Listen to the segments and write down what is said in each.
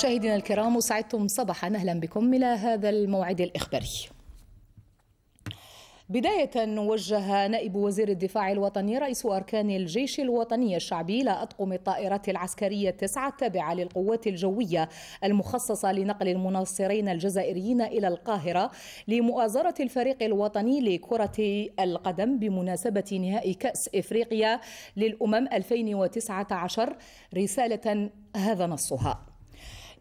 مشاهدينا الكرام وسعدتم صباحا اهلا بكم الى هذا الموعد الاخباري بداية وجه نائب وزير الدفاع الوطني رئيس أركان الجيش الوطني الشعبي إلى أطقم الطائرات العسكرية التسعة التابعة للقوات الجوية المخصصة لنقل المناصرين الجزائريين إلى القاهرة لمؤازرة الفريق الوطني لكرة القدم بمناسبة نهائي كأس إفريقيا للأمم 2019 رسالة هذا نصها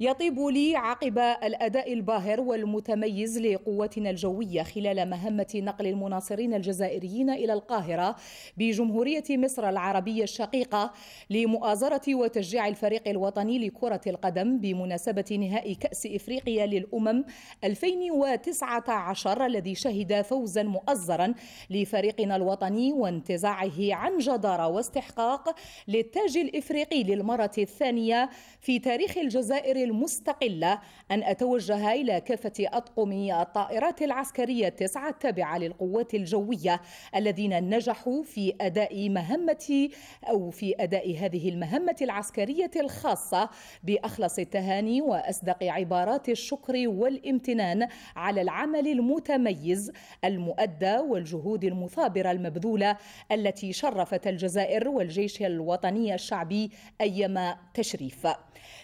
يطيب لي عقب الأداء الباهر والمتميز لقوتنا الجوية خلال مهمة نقل المناصرين الجزائريين إلى القاهرة بجمهورية مصر العربية الشقيقة لمؤازرة وتشجيع الفريق الوطني لكرة القدم بمناسبة نهائي كأس إفريقيا للأمم 2019 الذي شهد فوزا مؤزرا لفريقنا الوطني وانتزاعه عن جدارة واستحقاق للتاج الإفريقي للمرة الثانية في تاريخ الجزائر المستقلة أن أتوجه إلى كافة أطقم الطائرات العسكرية التسعة التابعة للقوات الجوية الذين نجحوا في أداء مهمة أو في أداء هذه المهمة العسكرية الخاصة بأخلص التهاني وأصدق عبارات الشكر والامتنان على العمل المتميز المؤدى والجهود المثابرة المبذولة التي شرفت الجزائر والجيش الوطني الشعبي أيما تشريف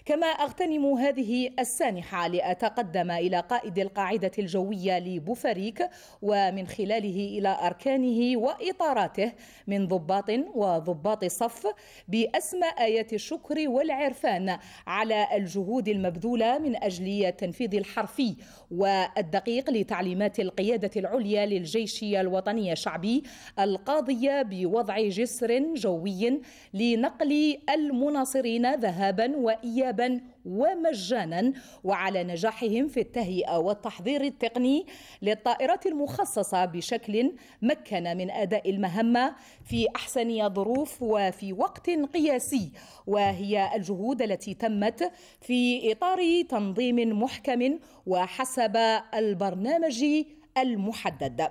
كما أغتنم هذه السانحة لأتقدم إلى قائد القاعدة الجوية لبوفريك ومن خلاله إلى أركانه وإطاراته من ضباط وضباط صف بأسمى آيات الشكر والعرفان على الجهود المبذولة من أجل التنفيذ الحرفي والدقيق لتعليمات القيادة العليا للجيش الوطني الشعبي القاضية بوضع جسر جوي لنقل المناصرين ذهابا وإيابا ايابا ومجانا وعلى نجاحهم في التهيئه والتحضير التقني للطائرات المخصصه بشكل مكن من اداء المهمه في احسن ظروف وفي وقت قياسي وهي الجهود التي تمت في اطار تنظيم محكم وحسب البرنامج المحدد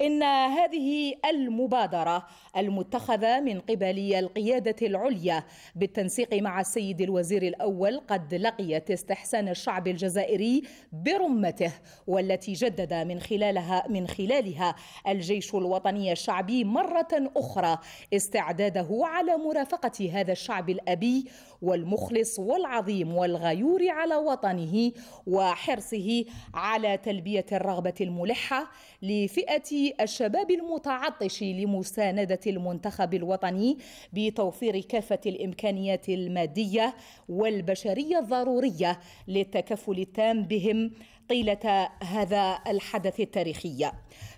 إن هذه المبادرة المتخذة من قبل القيادة العليا بالتنسيق مع السيد الوزير الأول قد لقيت استحسان الشعب الجزائري برمته والتي جدد من خلالها من خلالها الجيش الوطني الشعبي مرة أخرى استعداده على مرافقة هذا الشعب الأبي والمخلص والعظيم والغيور على وطنه وحرصه على تلبيه الرغبه الملحه لفئه الشباب المتعطش لمسانده المنتخب الوطني بتوفير كافه الامكانيات الماديه والبشريه الضروريه للتكفل التام بهم طيله هذا الحدث التاريخي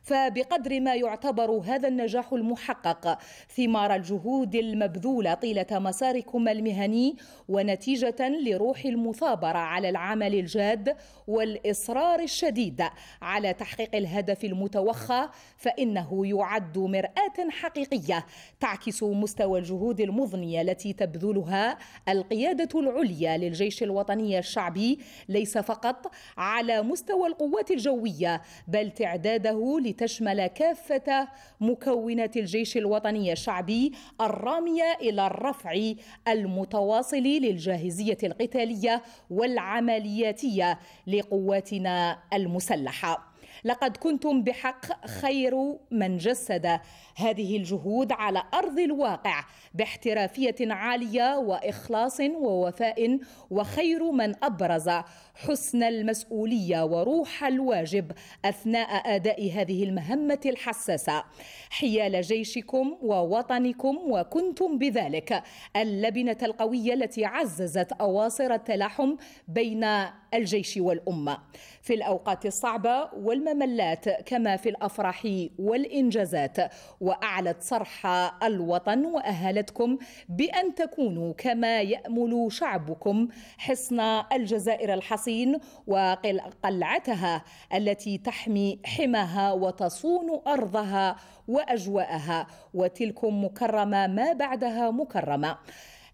فبقدر ما يعتبر هذا النجاح المحقق ثمار الجهود المبذوله طيله مساركم المهني ونتيجه لروح المثابره على العمل الجاد والاصرار الشديد على تحقيق الهدف المتوخى فانه يعد مراه حقيقيه تعكس مستوى الجهود المضنيه التي تبذلها القياده العليا للجيش الوطني الشعبي ليس فقط على على مستوى القوات الجوية بل تعداده لتشمل كافة مكونات الجيش الوطني الشعبي الرامية إلى الرفع المتواصل للجاهزية القتالية والعملياتية لقواتنا المسلحة لقد كنتم بحق خير من جسد هذه الجهود على ارض الواقع باحترافيه عاليه واخلاص ووفاء وخير من ابرز حسن المسؤوليه وروح الواجب اثناء اداء هذه المهمه الحساسه حيال جيشكم ووطنكم وكنتم بذلك اللبنه القويه التي عززت اواصر التلاحم بين الجيش والامه في الاوقات الصعبه والمملات كما في الافراح والانجازات واعلت صرح الوطن واهلتكم بان تكونوا كما يامل شعبكم حصن الجزائر الحصين وقلعتها التي تحمي حماها وتصون ارضها واجواءها وتلكم مكرمه ما بعدها مكرمه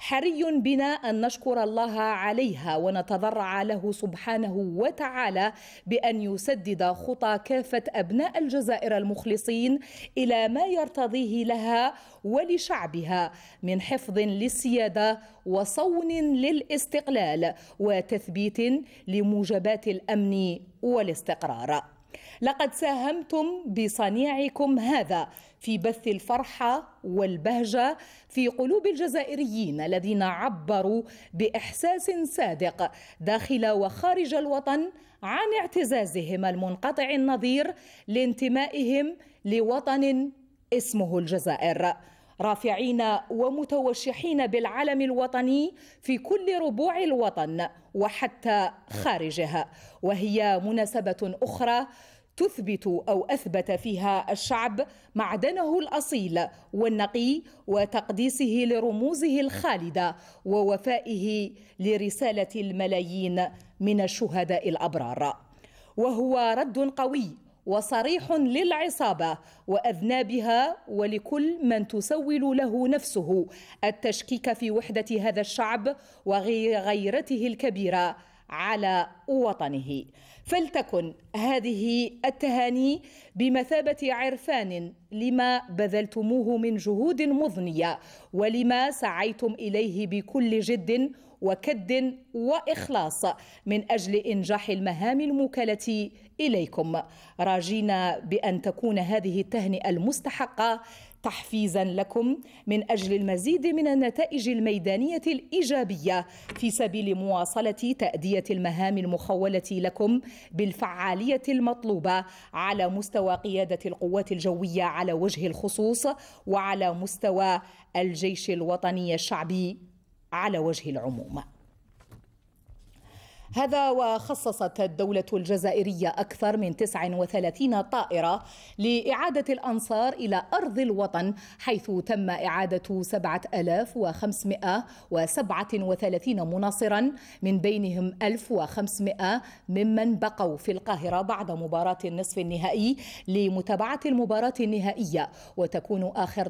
حري بنا أن نشكر الله عليها ونتضرع له سبحانه وتعالى بأن يسدد خطى كافة أبناء الجزائر المخلصين إلى ما يرتضيه لها ولشعبها من حفظ للسيادة وصون للاستقلال وتثبيت لموجبات الأمن والاستقرار لقد ساهمتم بصنيعكم هذا في بث الفرحه والبهجه في قلوب الجزائريين الذين عبروا باحساس صادق داخل وخارج الوطن عن اعتزازهم المنقطع النظير لانتمائهم لوطن اسمه الجزائر رافعين ومتوشحين بالعلم الوطني في كل ربوع الوطن وحتى آه. خارجها وهي مناسبة أخرى تثبت او اثبت فيها الشعب معدنه الاصيل والنقي وتقديسه لرموزه الخالده ووفائه لرساله الملايين من الشهداء الابرار وهو رد قوي وصريح للعصابه واذنابها ولكل من تسول له نفسه التشكيك في وحده هذا الشعب وغيرته الكبيره على وطنه فلتكن هذه التهاني بمثابه عرفان لما بذلتموه من جهود مضنيه ولما سعيتم اليه بكل جد وكد واخلاص من اجل انجاح المهام الموكله اليكم راجينا بان تكون هذه التهنئه المستحقه تحفيزا لكم من اجل المزيد من النتائج الميدانيه الايجابيه في سبيل مواصله تاديه المهام المخوله لكم بالفعاليه المطلوبه على مستوى قياده القوات الجويه على وجه الخصوص وعلى مستوى الجيش الوطني الشعبي على وجه العموم هذا وخصصت الدولة الجزائرية أكثر من 39 طائرة لإعادة الأنصار إلى أرض الوطن حيث تم إعادة 7537 مناصرا من بينهم 1500 ممن بقوا في القاهرة بعد مباراة النصف النهائي لمتابعة المباراة النهائية وتكون آخر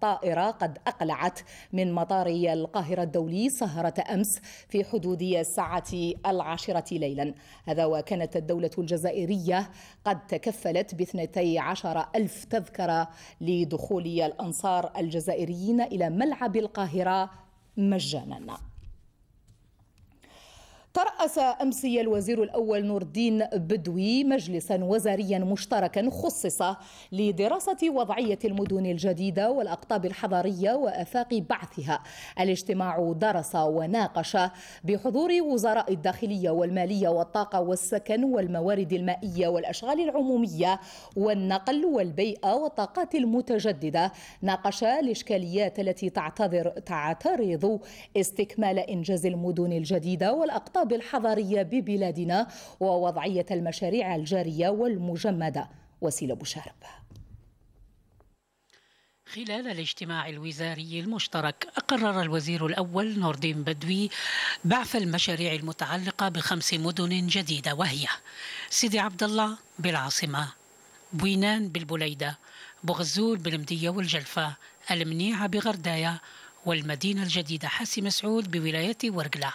طائرة قد أقلعت من مطار القاهرة الدولي سهرة أمس في حدود الساعة العاشرة ليلا هذا وكانت الدولة الجزائرية قد تكفلت باثنتي عشر ألف تذكرة لدخول الأنصار الجزائريين إلى ملعب القاهرة مجانا ترأس أمسي الوزير الأول نور الدين بدوي مجلسا وزاريا مشتركا خصص لدراسة وضعية المدن الجديدة والأقطاب الحضارية وآفاق بعثها الاجتماع درس وناقش بحضور وزراء الداخلية والمالية والطاقة والسكن والموارد المائية والأشغال العمومية والنقل والبيئة والطاقات المتجددة ناقش الإشكاليات التي تعتذر تعترض استكمال إنجاز المدن الجديدة والأقطاب الرقابة الحضرية ببلادنا ووضعية المشاريع الجارية والمجمدة وسيلة بشارب خلال الاجتماع الوزاري المشترك أقرر الوزير الأول نور الدين بدوي بعث المشاريع المتعلقة بخمس مدن جديدة وهي سيدي عبد الله بالعاصمة بوينان بالبليدة بغزول بالمدية والجلفة المنيعة بغردايا والمدينة الجديدة حاسي مسعود بولاية ورقلة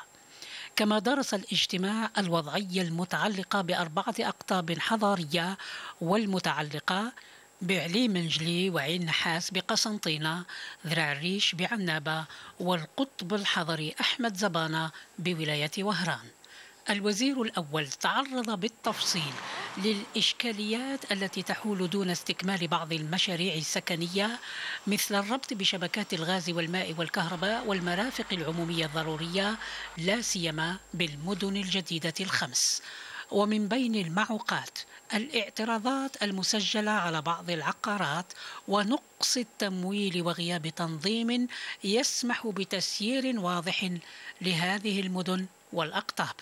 كما درس الاجتماع الوضعية المتعلقة بأربعة أقطاب حضارية والمتعلقة بعلي منجلي وعين نحاس بقسنطينة ذراع الريش بعنابة والقطب الحضري أحمد زبانة بولاية وهران الوزير الأول تعرض بالتفصيل للإشكاليات التي تحول دون استكمال بعض المشاريع السكنية مثل الربط بشبكات الغاز والماء والكهرباء والمرافق العمومية الضرورية لا سيما بالمدن الجديدة الخمس ومن بين المعوقات الاعتراضات المسجله على بعض العقارات ونقص التمويل وغياب تنظيم يسمح بتسيير واضح لهذه المدن والاقطاب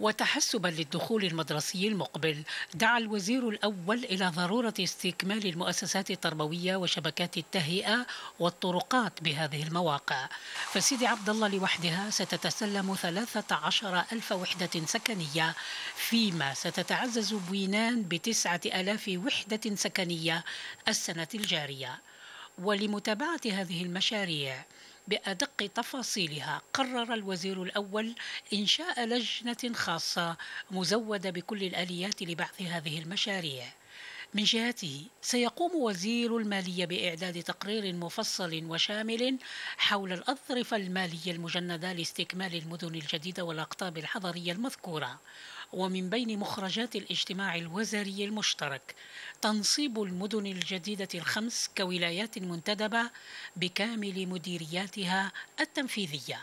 وتحسبا للدخول المدرسي المقبل دعا الوزير الأول إلى ضرورة استكمال المؤسسات التربوية وشبكات التهيئة والطرقات بهذه المواقع فسيدي عبد الله لوحدها ستتسلم 13 ألف وحدة سكنية فيما ستتعزز بوينان بتسعة ألاف وحدة سكنية السنة الجارية ولمتابعة هذه المشاريع بأدق تفاصيلها قرر الوزير الأول إنشاء لجنة خاصة مزودة بكل الآليات لبعث هذه المشاريع من جهته سيقوم وزير المالية بإعداد تقرير مفصل وشامل حول الأظرفة المالية المجندة لاستكمال المدن الجديدة والأقطاب الحضرية المذكورة ومن بين مخرجات الاجتماع الوزاري المشترك تنصيب المدن الجديدة الخمس كولايات منتدبة بكامل مديرياتها التنفيذية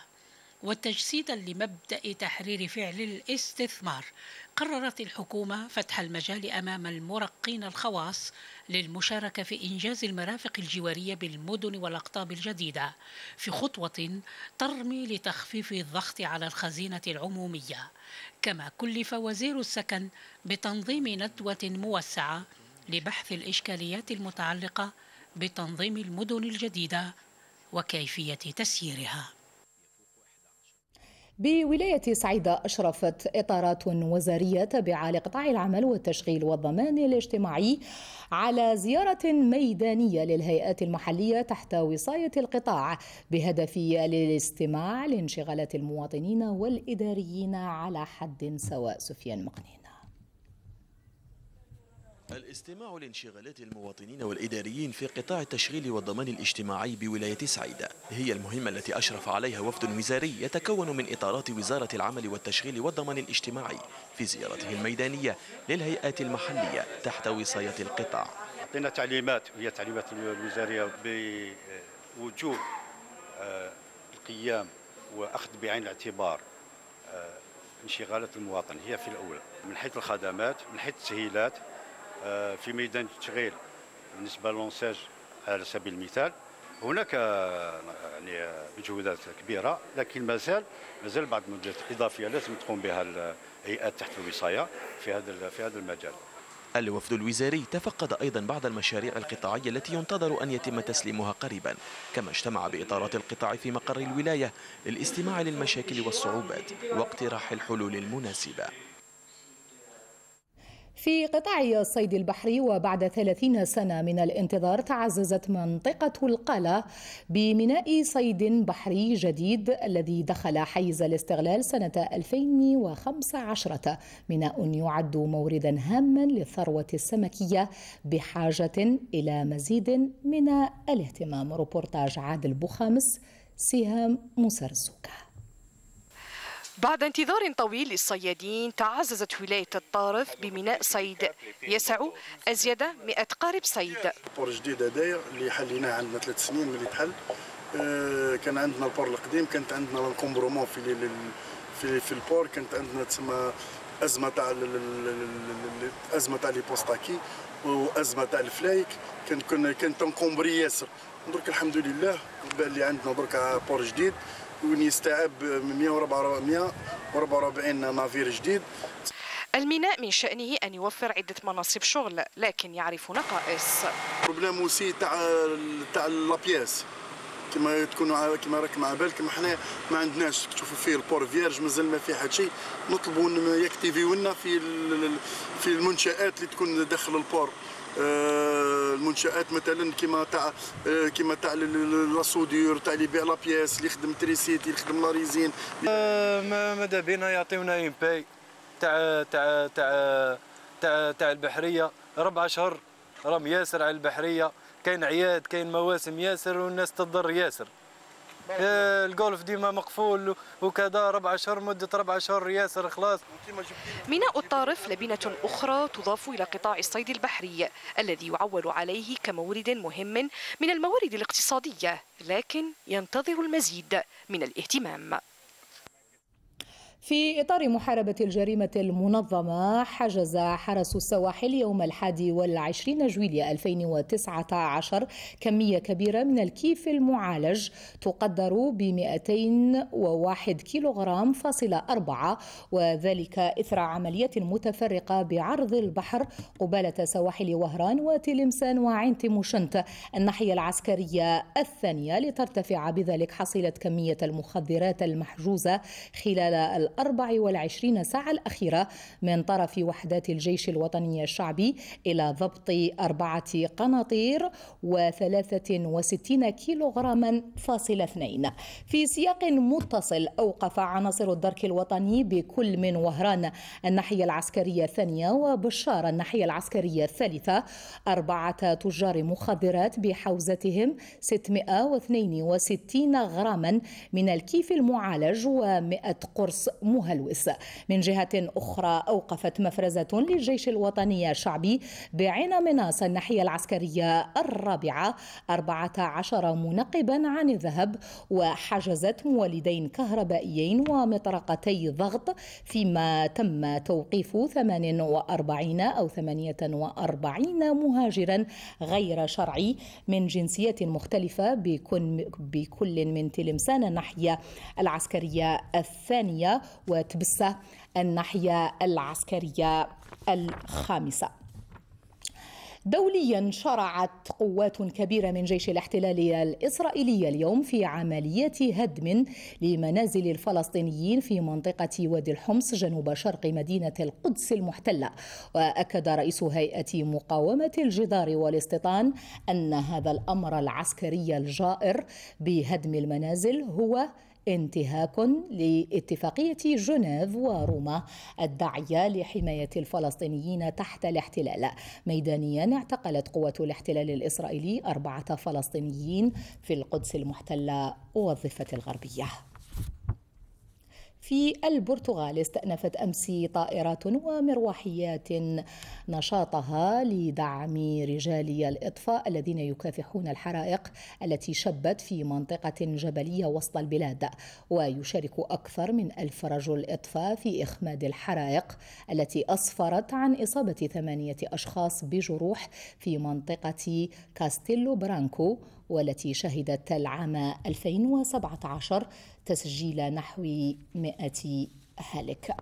وتجسيدا لمبدا تحرير فعل الاستثمار قررت الحكومه فتح المجال امام المرقين الخواص للمشاركه في انجاز المرافق الجواريه بالمدن والاقطاب الجديده في خطوه ترمي لتخفيف الضغط على الخزينه العموميه كما كلف وزير السكن بتنظيم ندوه موسعه لبحث الاشكاليات المتعلقه بتنظيم المدن الجديده وكيفيه تسييرها بولاية صعيدة أشرفت إطارات وزارية تابعة لقطاع العمل والتشغيل والضمان الاجتماعي على زيارة ميدانية للهيئات المحلية تحت وصاية القطاع بهدف الاستماع لانشغالات المواطنين والإداريين على حد سواء سفيان مقنين الاستماع لانشغالات المواطنين والإداريين في قطاع التشغيل والضمان الاجتماعي بولاية سعيدة هي المهمة التي أشرف عليها وفد وزاري يتكون من إطارات وزارة العمل والتشغيل والضمان الاجتماعي في زيارته الميدانية للهيئات المحلية تحت وصاية القطاع أعطينا تعليمات وهي تعليمات الوزارية بوجوب آه، القيام وأخذ بعين الاعتبار آه، انشغالات المواطن هي في الأولى من حيث الخدمات من حيث التسهيلات آه، في ميدان التشغيل بالنسبه للونساج على سبيل المثال هناك آه، يعني آه، مجهودات كبيره لكن مازال مازال بعض المجهودات الاضافيه لازم تقوم بها الهيئات تحت الوصايه في هذا في هذا المجال الوفد الوزاري تفقد أيضا بعض المشاريع القطاعية التي ينتظر أن يتم تسليمها قريبا كما اجتمع بإطارات القطاع في مقر الولاية للاستماع للمشاكل والصعوبات واقتراح الحلول المناسبة في قطاع الصيد البحري وبعد 30 سنة من الانتظار تعززت منطقة القلة بميناء صيد بحري جديد الذي دخل حيز الاستغلال سنة 2015 ميناء يعد موردا هاما للثروة السمكية بحاجة إلى مزيد من الاهتمام روبورتاج عادل بوخامس سهام مسرسوكه بعد انتظار طويل للصيادين تعززت ولاية الطارف بميناء صيد يسع أزيد 100 قارب صيد البور جديد هدايا اللي حليناه عندنا ثلاث سنين ملي تحل آه، كان عندنا البور القديم كانت عندنا الكومبرومون في في في البور كانت عندنا تسمى ازمه تاع ازمه تاع لي بوستاكي وازمه تاع الفلايك كان كنا كانت انكومبري ياسر درك الحمد لله بان اللي عندنا درك بور جديد وين يستعب 144 نافير جديد الميناء من شأنه أن يوفر عدة مناصب شغل لكن يعرف نقائص بروبليم وسي تاع تاع لابياس كما تكونوا كما راك مع بالكم حنا ما عندناش تشوفوا فيه البور فيرج مازال ما فيه حتى شيء نطلبوا يكتيفيونا لنا في في المنشات اللي تكون داخل البور آه، المنشات مثلا كيما تاع كيما تاع لاسودور تاع بي لا لابياس اللي يخدم تريسيتي اللي يخدم لاريزين آه، ماذا بينا يعطيونا اون باي تاع تاع تاع تاع تاع البحريه ربع شهر راهم ياسر على البحريه كاين عياد كاين مواسم ياسر والناس تضر ياسر آه، الجولف ديما مقفول وكذا ربع شهر مده ربع شهر ياسر خلاص ميناء الطارف لبنه اخرى تضاف الى قطاع الصيد البحري الذي يعول عليه كمورد مهم من الموارد الاقتصاديه لكن ينتظر المزيد من الاهتمام في إطار محاربة الجريمة المنظمة حجز حرس السواحل يوم الحادي والعشرين جويلية 2019 كمية كبيرة من الكيف المعالج تقدر ب 201 كيلوغرام فاصلة أربعة وذلك إثر عملية متفرقة بعرض البحر قبالة سواحل وهران وتلمسان وعين تيموشنت الناحية العسكرية الثانية لترتفع بذلك حصيلة كمية المخدرات المحجوزة خلال الأربع والعشرين ساعة الأخيرة من طرف وحدات الجيش الوطني الشعبي إلى ضبط أربعة قناطير وثلاثة وستين كيلوغراما فاصل اثنين في سياق متصل أوقف عناصر الدرك الوطني بكل من وهران الناحية العسكرية الثانية وبشار الناحية العسكرية الثالثة أربعة تجار مخدرات بحوزتهم 662 غراما من الكيف المعالج و100 قرص مهلوس من جهة أخرى أوقفت مفرزة للجيش الوطني الشعبي بعين مناص الناحية العسكرية الرابعة 14 منقبا عن الذهب وحجزت مولدين كهربائيين ومطرقتي ضغط فيما تم توقيف 48 أو 48 مهاجرا غير شرعي من جنسيات مختلفة بكل من تلمسان الناحية العسكرية الثانية وتبسة الناحية العسكرية الخامسة دوليا شرعت قوات كبيره من جيش الاحتلال الاسرائيلي اليوم في عمليات هدم لمنازل الفلسطينيين في منطقه وادي الحمص جنوب شرق مدينه القدس المحتله واكد رئيس هيئه مقاومه الجدار والاستيطان ان هذا الامر العسكري الجائر بهدم المنازل هو انتهاك لاتفاقية جنيف وروما الداعية لحماية الفلسطينيين تحت الاحتلال ميدانيا اعتقلت قوة الاحتلال الإسرائيلي أربعة فلسطينيين في القدس المحتلة والضفة الغربية في البرتغال استأنفت أمس طائرات ومروحيات نشاطها لدعم رجالي الإطفاء الذين يكافحون الحرائق التي شبت في منطقة جبلية وسط البلاد ويشارك أكثر من ألف رجل إطفاء في إخماد الحرائق التي أسفرت عن إصابة ثمانية أشخاص بجروح في منطقة كاستيلو برانكو والتي شهدت العام 2017 تسجيل نحو 100 هالك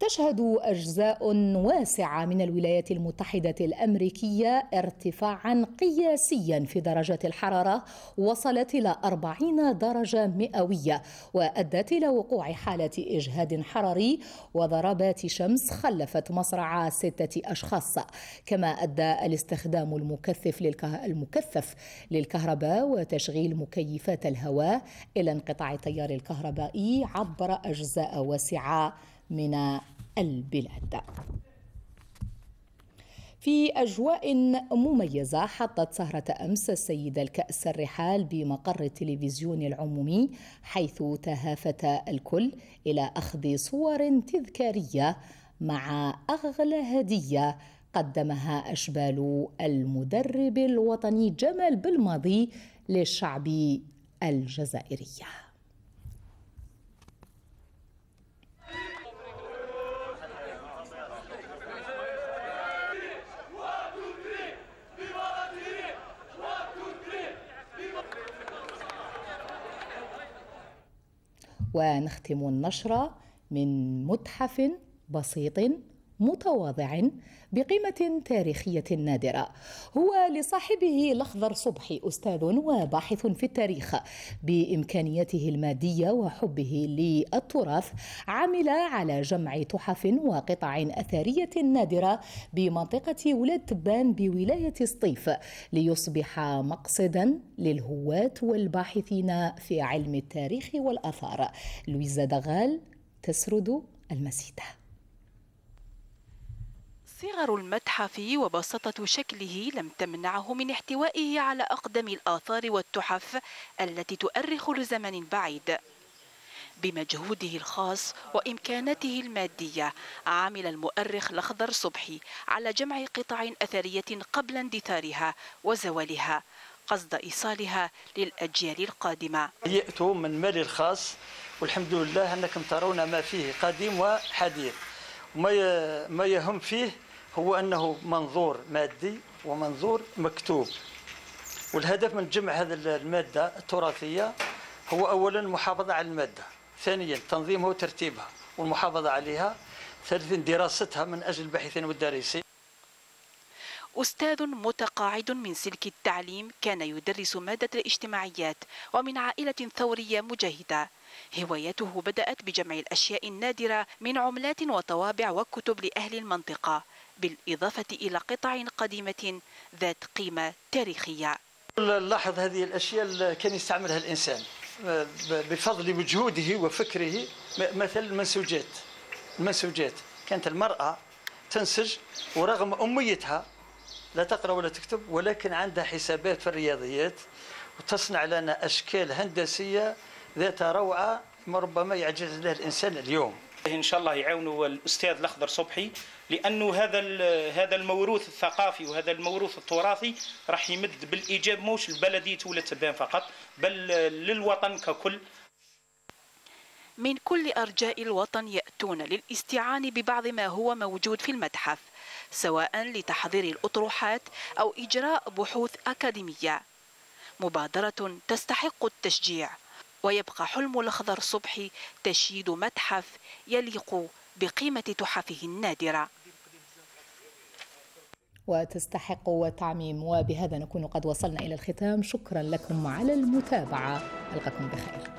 تشهد اجزاء واسعه من الولايات المتحده الامريكيه ارتفاعا قياسيا في درجه الحراره وصلت الى 40 درجه مئويه وادت الى وقوع حاله اجهاد حراري وضربات شمس خلفت مصرع سته اشخاص كما ادى الاستخدام المكثف للكه... المكثف للكهرباء وتشغيل مكيفات الهواء الى انقطاع التيار الكهربائي عبر اجزاء واسعه من البلاد في أجواء مميزة حطت سهرة أمس السيدة الكأس الرحال بمقر التلفزيون العمومي حيث تهافت الكل إلى أخذ صور تذكارية مع أغلى هدية قدمها أشبال المدرب الوطني جمال بالماضي للشعب الجزائري ونختم النشرة من متحف بسيط متواضع بقيمة تاريخية نادرة هو لصاحبه الأخضر صبحي أستاذ وباحث في التاريخ بإمكانيته المادية وحبه للتراث عمل على جمع تحف وقطع أثرية نادرة بمنطقة ولاد تبان بولاية سطيف ليصبح مقصدا للهواة والباحثين في علم التاريخ والأثار لويزا دغال تسرد المسيده صغر المتحف وبساطة شكله لم تمنعه من احتوائه على أقدم الآثار والتحف التي تؤرخ لزمن بعيد بمجهوده الخاص وإمكاناته المادية عمل المؤرخ الأخضر صبحي على جمع قطع أثرية قبل اندثارها وزوالها قصد إيصالها للأجيال القادمة يأتوا من مالي الخاص والحمد لله أنكم ترون ما فيه قديم وحديث ما يهم فيه هو أنه منظور مادي ومنظور مكتوب والهدف من جمع هذه المادة التراثية هو أولا المحافظة على المادة ثانيا تنظيمها وترتيبها والمحافظة عليها ثالثا دراستها من أجل الباحثين والدارسين أستاذ متقاعد من سلك التعليم كان يدرس مادة الاجتماعيات ومن عائلة ثورية مجاهدة هوايته بدأت بجمع الأشياء النادرة من عملات وطوابع وكتب لأهل المنطقة بالإضافة إلى قطع قديمة ذات قيمة تاريخية نلاحظ هذه الأشياء كان يستعملها الإنسان بفضل مجهوده وفكره مثل المنسوجات المنسوجات كانت المرأة تنسج ورغم أميتها لا تقرأ ولا تكتب ولكن عندها حسابات في الرياضيات وتصنع لنا أشكال هندسية ذات روعة ربما يعجز لها الإنسان اليوم ان شاء الله يعاونوا الاستاذ الاخضر صبحي لانه هذا هذا الموروث الثقافي وهذا الموروث التراثي راح يمد بالايجاب موش لبلديه ولا تبان فقط بل للوطن ككل من كل أرجاء الوطن يأتون للاستعان ببعض ما هو موجود في المتحف سواء لتحضير الأطروحات أو إجراء بحوث أكاديمية مبادرة تستحق التشجيع ويبقى حلم الأخضر صبحي تشييد متحف يليق بقيمة تحفه النادرة وتستحق وتعميم وبهذا نكون قد وصلنا إلى الختام شكرا لكم على المتابعة ألقاكم بخير